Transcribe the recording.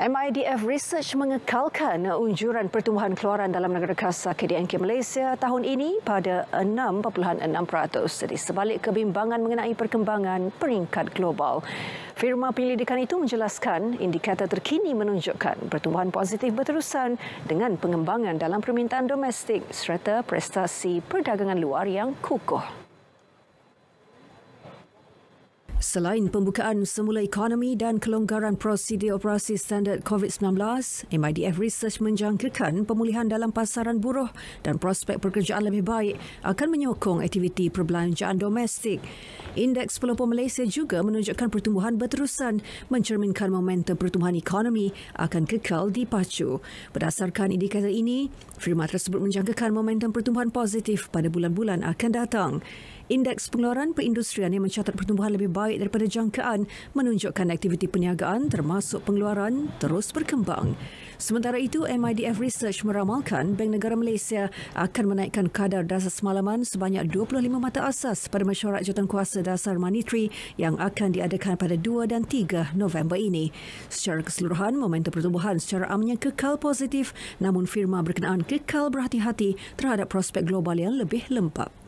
MIDF Research mengekalkan unjuran pertumbuhan keluaran dalam negara kasar KDNK Malaysia tahun ini pada 6.6% di sebalik kebimbangan mengenai perkembangan peringkat global. Firma penyelidikan itu menjelaskan indikator terkini menunjukkan pertumbuhan positif berterusan dengan pengembangan dalam permintaan domestik serta prestasi perdagangan luar yang kukuh. Selain pembukaan semula ekonomi dan kelonggaran prosedur operasi standar COVID-19, MIDF Research menjangkakan pemulihan dalam pasaran buruh dan prospek pekerjaan lebih baik akan menyokong aktiviti perbelanjaan domestik. Indeks Pelopor Malaysia juga menunjukkan pertumbuhan berterusan mencerminkan momentum pertumbuhan ekonomi akan kekal dipacu. Berdasarkan indikator ini, firma tersebut menjangkakan momentum pertumbuhan positif pada bulan-bulan akan datang. Indeks pengeluaran perindustrian yang mencatat pertumbuhan lebih baik daripada jangkaan menunjukkan aktiviti perniagaan termasuk pengeluaran terus berkembang. Sementara itu, MIDF Research meramalkan Bank Negara Malaysia akan menaikkan kadar dasar semalaman sebanyak 25 mata asas pada mesyuarat jawatan kuasa dasar monetary yang akan diadakan pada 2 dan 3 November ini. Secara keseluruhan, momentum pertumbuhan secara amnya kekal positif namun firma berkenaan kekal berhati-hati terhadap prospek global yang lebih lempap.